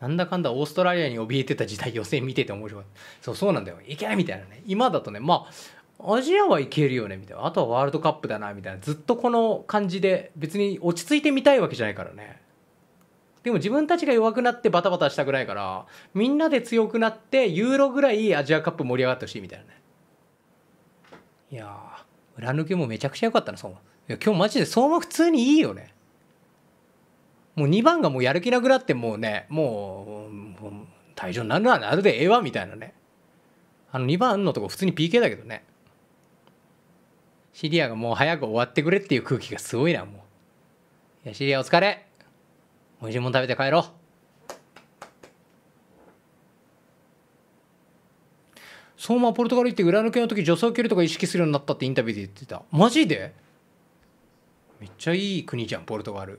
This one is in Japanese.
なんだかんだオーストラリアに怯えてた時代予選見てて面白かったそうそうなんだよいけみたいなね今だとねまあアジアはいけるよねみたいなあとはワールドカップだなみたいなずっとこの感じで別に落ち着いてみたいわけじゃないからねでも自分たちが弱くなってバタバタしたくないからみんなで強くなってユーロぐらいアジアカップ盛り上がってほしいみたいなねいや裏抜けもめちゃくちゃ良かったなそういや今日マジで相馬普通にいいよねもう2番がもうやる気なくなってもうねもうもう退場になるななるでええわみたいなねあの2番のとこ普通に PK だけどねシリアがもう早く終わってくれっていう空気がすごいなもういやシリアお疲れおいしいもん食べて帰ろう相馬ポルトガル行って裏抜けの時助走距離とか意識するようになったってインタビューで言ってたマジでめっちゃいい国じゃんポルトガル